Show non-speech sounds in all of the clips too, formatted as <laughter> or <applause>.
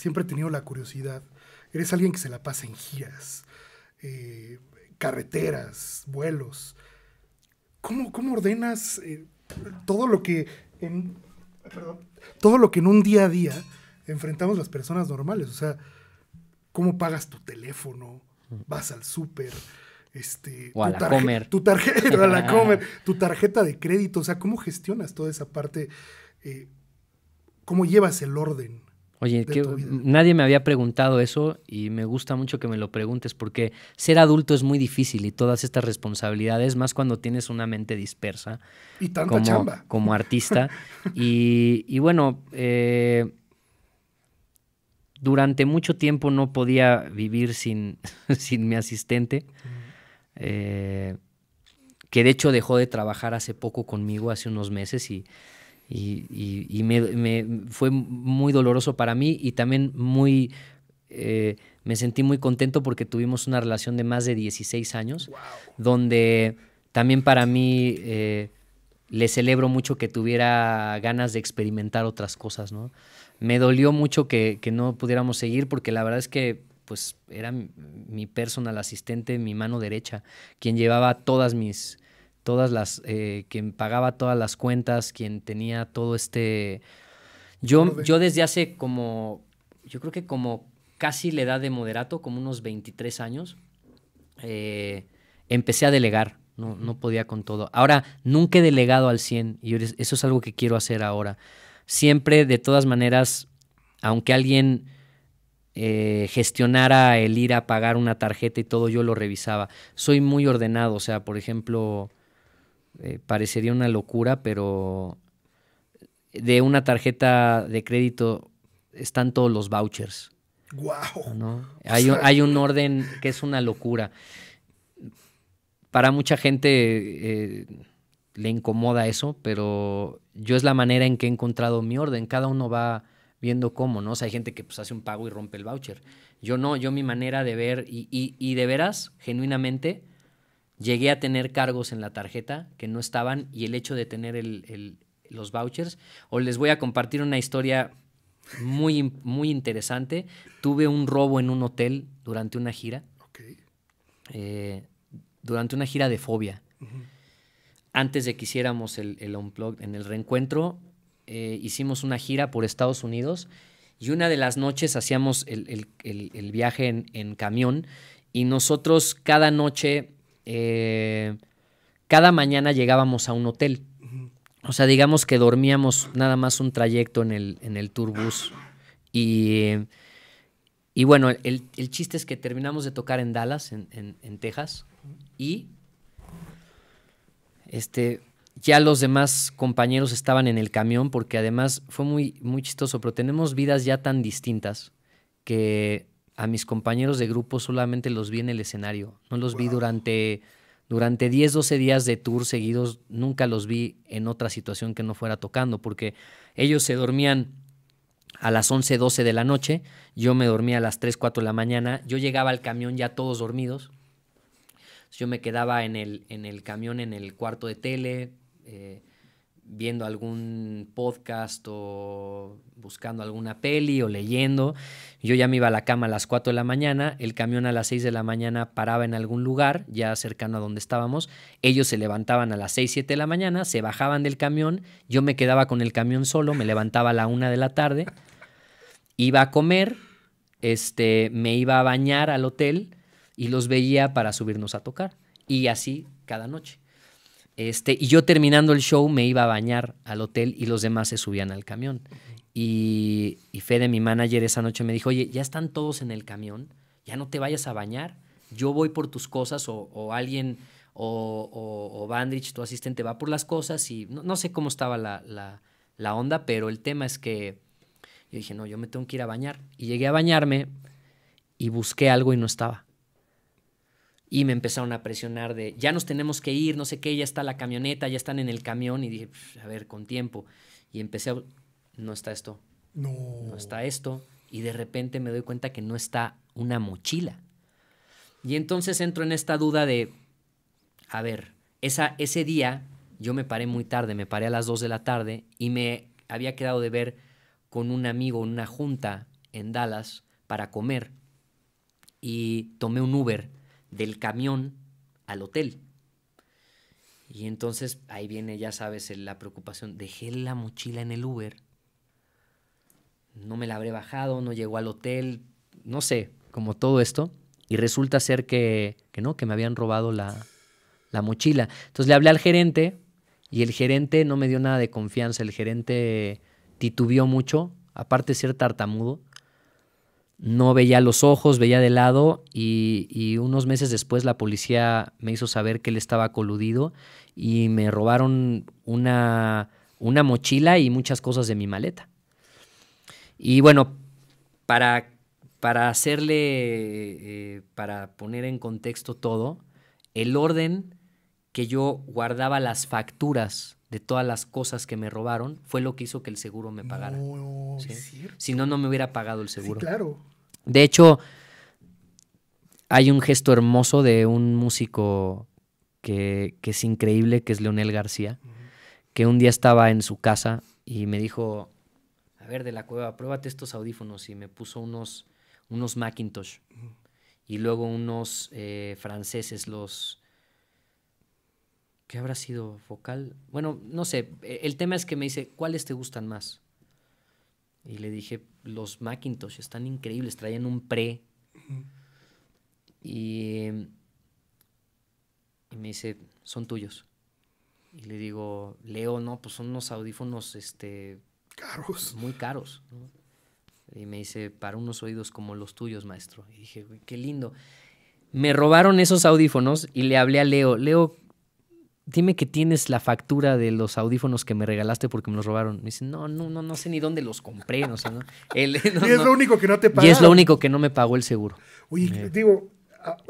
siempre he tenido la curiosidad. Eres alguien que se la pasa en giras, eh, carreteras, vuelos. ¿Cómo, cómo ordenas eh, todo lo que en todo lo que en un día a día enfrentamos las personas normales? O sea, ¿cómo pagas tu teléfono? ¿Vas al súper? Este, tu tarjeta, <laughs> comer, tu tarjeta de crédito. O sea, ¿cómo gestionas toda esa parte? Eh, ¿Cómo llevas el orden? Oye, nadie me había preguntado eso y me gusta mucho que me lo preguntes porque ser adulto es muy difícil y todas estas responsabilidades, más cuando tienes una mente dispersa. Y como, artista. <laughs> y, bueno, eh, durante mucho tiempo no podía vivir sin, <laughs> sin mi asistente, eh, que de hecho dejó de trabajar hace poco conmigo, hace unos meses y y, y, me, fue muy doloroso para mí y también muy... Eh, me sentí muy contento porque tuvimos una relación de más de 16 años, donde también para mí eh, le celebro mucho que tuviera ganas de experimentar otras cosas, ¿no? Me dolió mucho que, que, no pudiéramos seguir porque la verdad es que pues era mi personal asistente, mi mano derecha, quien llevaba todas mis, todas las, eh, quien pagaba todas las cuentas, quien tenía todo este... Yo, yo desde hace como, yo creo que como casi la edad de moderato, como unos 23 años, eh, empecé a delegar. No, podía con todo. Ahora, nunca he delegado al 100 y eso es algo que quiero hacer ahora. Siempre, de todas maneras, aunque alguien eh, gestionara el ir a pagar una tarjeta y todo, yo lo revisaba. Soy muy ordenado, o sea, por ejemplo, eh, parecería una locura, pero de una tarjeta de crédito están todos los vouchers. ¡Wow! ¿no? Hay, un orden que es una locura. Para mucha gente eh, le incomoda eso, pero yo es la manera en que he encontrado mi orden. Cada uno va viendo cómo, ¿no? O sea, hay gente que pues, hace un pago y rompe el voucher. Yo no, yo mi manera de ver y, y de veras, genuinamente, llegué a tener cargos en la tarjeta que no estaban y el hecho de tener los vouchers. O les voy a compartir una historia muy, muy interesante. Tuve un robo en un hotel durante una gira. Eh, durante una gira de fobia. Antes de que hiciéramos el, en el reencuentro, eh, hicimos una gira por Estados Unidos y una de las noches hacíamos el, viaje en camión y nosotros cada noche eh, cada mañana llegábamos a un hotel. O sea, digamos que dormíamos nada más un trayecto en el, en el Y, y bueno, el, chiste es que terminamos de tocar en Dallas, en, Texas, y este, ya los demás compañeros estaban en el camión, porque además fue muy, muy chistoso, pero tenemos vidas ya tan distintas que a mis compañeros de grupo solamente los vi en el escenario. No los vi durante, durante 10, 12 días de tour seguidos. Nunca los vi en otra situación que no fuera tocando, porque ellos se dormían a las 11, 12 de la noche. Yo me dormía a las 3, 4 de la mañana. Yo llegaba al camión ya todos dormidos. Yo me quedaba en el, en el camión, en el cuarto de tele. Eh, viendo algún podcast o buscando alguna peli o leyendo. Yo ya me iba a la cama a las 4 de la mañana, el camión a las 6 de la mañana paraba en algún lugar, ya cercano a donde estábamos, ellos se levantaban a las 6, 7 de la mañana, se bajaban del camión, yo me quedaba con el camión solo, me levantaba a la 1 de la tarde, iba a comer, este, me iba a bañar al hotel y los veía para subirnos a tocar. Y así cada noche. Este, y yo terminando el show me iba a bañar al hotel y los demás se subían al camión. Y, y Fede, mi manager, esa noche me dijo, oye, ya están todos en el camión, ya no te vayas a bañar, yo voy por tus cosas o, alguien, o, Bandrich, tu asistente, va por las cosas y no, sé cómo estaba la, la, onda, pero el tema es que yo dije, no, yo me tengo que ir a bañar. Y llegué a bañarme y busqué algo y no estaba y me empezaron a presionar de, ya nos tenemos que ir, no sé qué, ya está la camioneta, ya están en el camión y dije, a ver, con tiempo. Y empecé a, no está esto. No. No está esto. Y de repente me doy cuenta que no está una mochila. Y entonces entro en esta duda de, a ver, esa, ese día yo me paré muy tarde, me paré a las 2 de la tarde y me había quedado de ver con un amigo en una junta en Dallas para comer. Y tomé un Uber del camión al hotel. Y entonces ahí viene, ya sabes, la preocupación. Dejé la mochila en el Uber. No me la habré bajado, no llegó al hotel, no sé, como todo esto. Y resulta ser que, no, que me habían robado la, la mochila. Entonces le hablé al gerente y el gerente no me dio nada de confianza. El gerente titubeó mucho, aparte de ser tartamudo no veía los ojos, veía de lado y, unos meses después la policía me hizo saber que él estaba coludido y me robaron una, una mochila y muchas cosas de mi maleta. Y bueno, para, para hacerle, eh, para poner en contexto todo, el orden que yo guardaba las facturas de todas las cosas que me robaron fue lo que hizo que el seguro me pagara. Si no, no me hubiera pagado el seguro. claro. De hecho, hay un gesto hermoso de un músico que, que es increíble, que es Leonel García, que un día estaba en su casa y me dijo, a ver, de la cueva, pruébate estos audífonos. Y me puso unos, unos Macintosh y luego unos eh, franceses, los... ¿Qué habrá sido focal? Bueno, no sé. E, el tema es que me dice, ¿cuáles te gustan más? Y le dije, los Macintosh están increíbles, traían un pre. y, me dice, son tuyos. Y le digo, Leo, no, pues son unos audífonos este, caros. Muy caros. Y me dice, para unos oídos como los tuyos, maestro. Y dije, qué lindo. Me robaron esos audífonos y le hablé a Leo, Leo, dime que tienes la factura de los audífonos que me regalaste porque me los robaron. Me dicen, no, no, no, no sé ni dónde los compré. No <laughs> <laughs> y es lo único que no te pagó. Y es lo único que no me pagó el seguro. Oye, digo,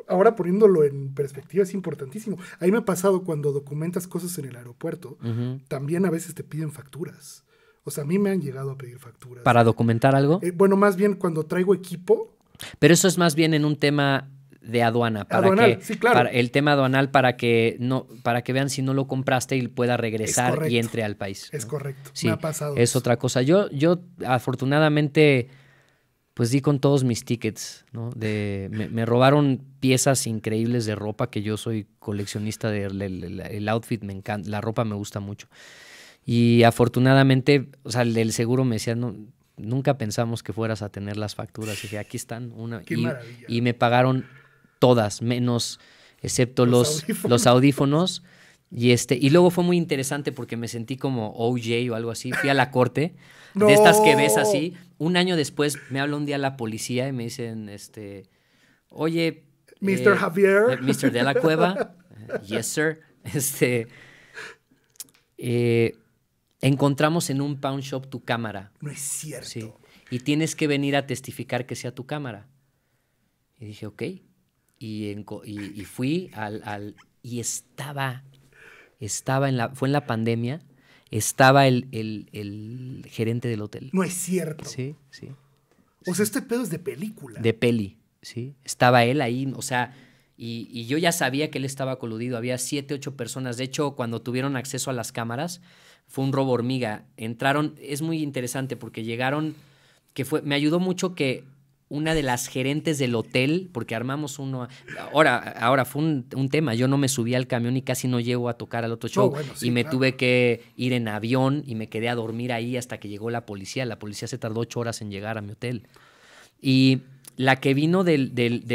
ahora poniéndolo en perspectiva es importantísimo. A mí me ha pasado cuando documentas cosas en el aeropuerto, también a veces te piden facturas. O sea, a mí me han llegado a pedir facturas. ¿Para documentar algo? Eh, bueno, más bien cuando traigo equipo. Pero eso es más bien en un tema de aduana. Para que, el tema aduanal para que, no, para que vean si no lo compraste y pueda regresar y entre al país. Es correcto, me ha pasado. Es otra cosa. Yo, yo afortunadamente pues di con todos mis tickets, ¿no? De, me, robaron piezas increíbles de ropa, que yo soy coleccionista de el, outfit, me encanta, la ropa me gusta mucho. Y afortunadamente, o sea, el del seguro me decía, nunca pensamos que fueras a tener las facturas. Y dije, aquí están. Una, y me pagaron todas, menos, excepto los, los, audífonos. y, este, y luego fue muy interesante porque me sentí como OJ o algo así. Fui a la corte, de estas que ves así. Un año después me habló un día la policía y me dicen, este, oye... Mr. Eh, Javier. Eh, Mr. De la Cueva. <laughs> yes, sir. Este, eh, encontramos en un pawn shop tu cámara. No es cierto. y tienes que venir a testificar que sea tu cámara. Y dije, ok y, fui al, al, y estaba, estaba en la, fue en la pandemia, estaba el, el, gerente del hotel. No es cierto. Sí, sí. O sea, este pedo es de película. De peli, sí. Estaba él ahí, o sea, y, y, yo ya sabía que él estaba coludido. Había siete, ocho personas. De hecho, cuando tuvieron acceso a las cámaras, fue un robo hormiga. Entraron, es muy interesante porque llegaron, que fue, me ayudó mucho que una de las gerentes del hotel, porque armamos uno. Ahora, ahora fue un, tema. Yo no me subí al camión y casi no llego a tocar al otro show. y me tuve que ir en avión y me quedé a dormir ahí hasta que llegó la policía. La policía se tardó ocho horas en llegar a mi hotel. Y la que vino del,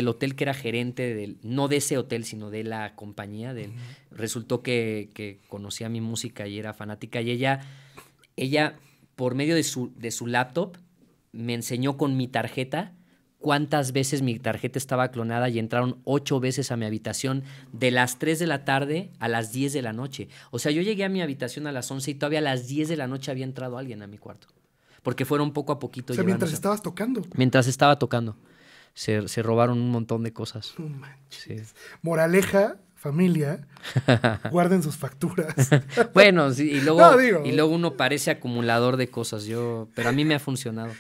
hotel que era gerente, del, no de ese hotel, sino de la compañía, del, resultó que, conocía mi música y era fanática. Y ella, ella por medio de su, de su laptop, me enseñó con mi tarjeta cuántas veces mi tarjeta estaba clonada y entraron ocho veces a mi habitación de las 3 de la tarde a las 10 de la noche. O sea, yo llegué a mi habitación a las 11 y todavía a las 10 de la noche había entrado alguien a mi cuarto. Porque fueron poco a poquito. O sea, mientras estabas tocando. Mientras estaba tocando. Se, robaron un montón de cosas. No manches. Moraleja, familia, <laughs> guarden sus facturas. bueno, y <laughs> luego, y luego uno parece acumulador de cosas. Yo, pero a mí me ha funcionado.